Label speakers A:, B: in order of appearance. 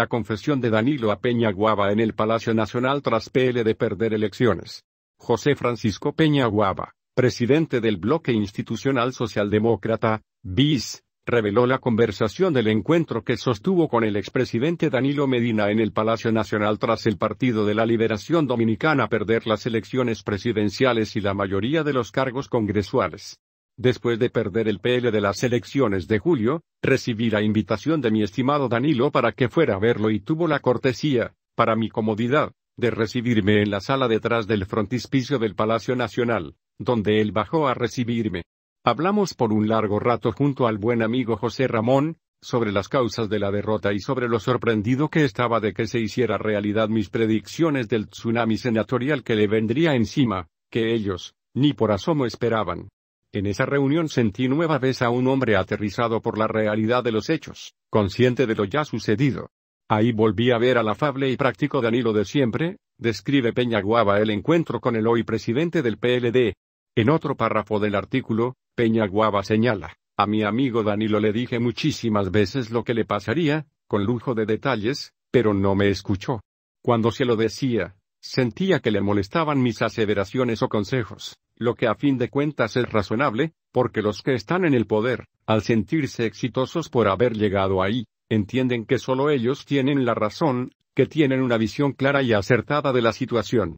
A: La confesión de Danilo a Peña Guaba en el Palacio Nacional tras PL de perder elecciones. José Francisco Peña Guaba, presidente del Bloque Institucional Socialdemócrata, BIS, reveló la conversación del encuentro que sostuvo con el expresidente Danilo Medina en el Palacio Nacional tras el Partido de la Liberación Dominicana perder las elecciones presidenciales y la mayoría de los cargos congresuales después de perder el PL de las elecciones de julio, recibí la invitación de mi estimado Danilo para que fuera a verlo y tuvo la cortesía, para mi comodidad, de recibirme en la sala detrás del frontispicio del Palacio Nacional, donde él bajó a recibirme. Hablamos por un largo rato junto al buen amigo José Ramón, sobre las causas de la derrota y sobre lo sorprendido que estaba de que se hiciera realidad mis predicciones del tsunami senatorial que le vendría encima, que ellos, ni por asomo esperaban. En esa reunión sentí nueva vez a un hombre aterrizado por la realidad de los hechos, consciente de lo ya sucedido. Ahí volví a ver al afable y práctico Danilo de siempre, describe Peñaguaba el encuentro con el hoy presidente del PLD. En otro párrafo del artículo, Peñaguaba señala, a mi amigo Danilo le dije muchísimas veces lo que le pasaría, con lujo de detalles, pero no me escuchó. Cuando se lo decía, sentía que le molestaban mis aseveraciones o consejos, lo que a fin de cuentas es razonable, porque los que están en el poder, al sentirse exitosos por haber llegado ahí, entienden que solo ellos tienen la razón, que tienen una visión clara y acertada de la situación.